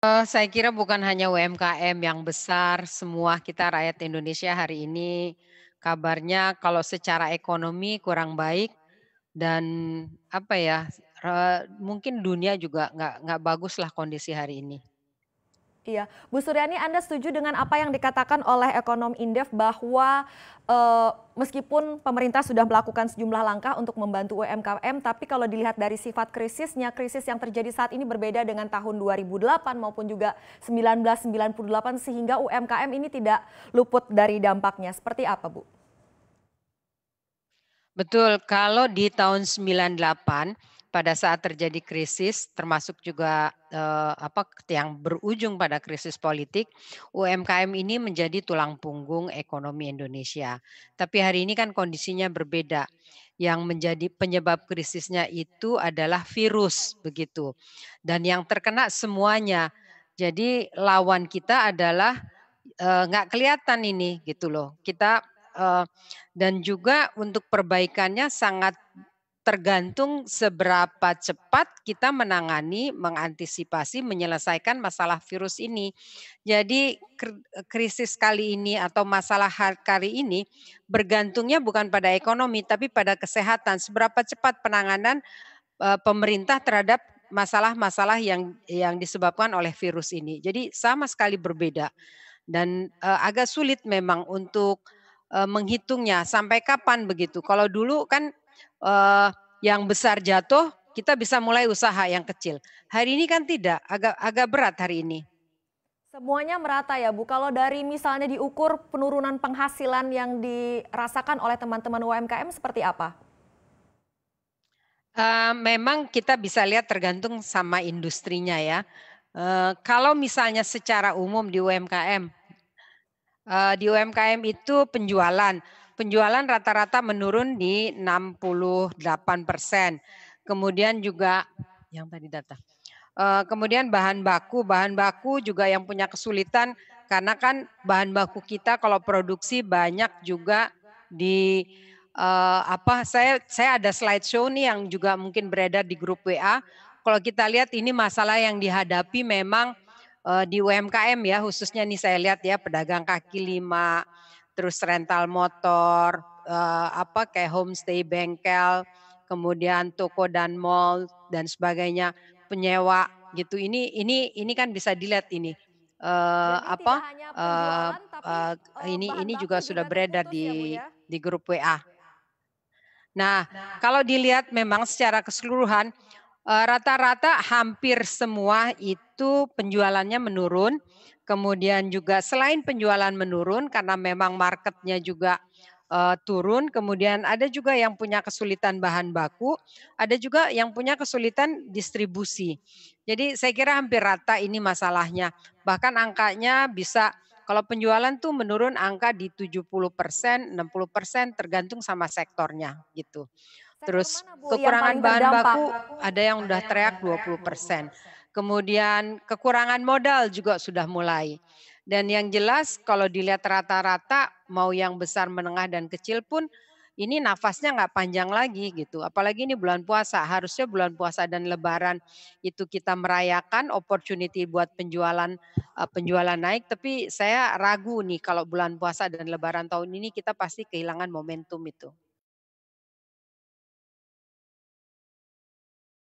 Uh, saya kira bukan hanya UMKM yang besar, semua kita rakyat Indonesia hari ini kabarnya kalau secara ekonomi kurang baik dan apa ya eh, mungkin dunia juga nggak nggak bagus lah kondisi hari ini. Iya, Bu Suryani, Anda setuju dengan apa yang dikatakan oleh ekonom Indef bahwa e, meskipun pemerintah sudah melakukan sejumlah langkah untuk membantu UMKM, tapi kalau dilihat dari sifat krisisnya, krisis yang terjadi saat ini berbeda dengan tahun 2008 maupun juga 1998 sehingga UMKM ini tidak luput dari dampaknya. Seperti apa, Bu? Betul, kalau di tahun 98 pada saat terjadi krisis termasuk juga eh, apa yang berujung pada krisis politik UMKM ini menjadi tulang punggung ekonomi Indonesia. Tapi hari ini kan kondisinya berbeda. Yang menjadi penyebab krisisnya itu adalah virus begitu. Dan yang terkena semuanya. Jadi lawan kita adalah eh, nggak eh, kelihatan ini gitu loh. Kita Uh, dan juga untuk perbaikannya sangat tergantung seberapa cepat kita menangani, mengantisipasi, menyelesaikan masalah virus ini. Jadi krisis kali ini atau masalah kali ini bergantungnya bukan pada ekonomi tapi pada kesehatan. Seberapa cepat penanganan eh, pemerintah terhadap masalah-masalah yang yang disebabkan oleh virus ini. Jadi sama sekali berbeda dan eh, agak sulit memang untuk eh, menghitungnya sampai kapan begitu. Kalau dulu kan uh, yang besar jatuh, kita bisa mulai usaha yang kecil. Hari ini kan tidak, agak agak berat hari ini. Semuanya merata ya Bu, kalau dari misalnya diukur penurunan penghasilan yang dirasakan oleh teman-teman UMKM seperti apa? Uh, memang kita bisa lihat tergantung sama industrinya ya. Uh, kalau misalnya secara umum di UMKM Eh, di UMKM itu penjualan. Penjualan rata-rata menurun di 68 persen. Kemudian juga yang tadi data. Eh, kemudian bahan baku, bahan baku juga yang punya kesulitan karena kan bahan baku kita kalau produksi banyak juga di eh, apa saya saya ada slide show nih yang juga mungkin beredar di grup WA. Kalau kita lihat ini masalah yang dihadapi memang Eh, di UMKM ya khususnya nih saya lihat ya pedagang kaki lima, terus rental motor, eh, apa kayak homestay bengkel, kemudian toko dan mall dan sebagainya, penyewa gitu. Ini ini ini kan bisa dilihat ini uh, apa uh, uh, ini ini juga sudah beredar di ya. di grup WA. nah, kalau dilihat memang secara keseluruhan Eh, rata-rata hampir semua itu penjualannya menurun. Kemudian juga selain penjualan menurun karena memang marketnya juga uh, turun. Kemudian ada juga yang punya kesulitan bahan baku, ada juga yang punya kesulitan distribusi. Jadi saya kira hampir rata ini masalahnya. Bahkan angkanya bisa kalau penjualan tuh menurun angka di 70 persen, 60 persen tergantung sama sektornya gitu. Terus kekurangan bahan baku ada yang udah teriak 20 persen. Kemudian kekurangan modal juga sudah mulai. Dan yang jelas kalau dilihat rata-rata mau yang besar, menengah, dan kecil pun ini nafasnya nggak panjang lagi gitu. Apalagi ini bulan puasa, harusnya bulan puasa dan lebaran itu kita merayakan opportunity buat penjualan eh, penjualan naik. Tapi saya ragu nih kalau bulan puasa dan lebaran tahun ini kita pasti kehilangan momentum itu.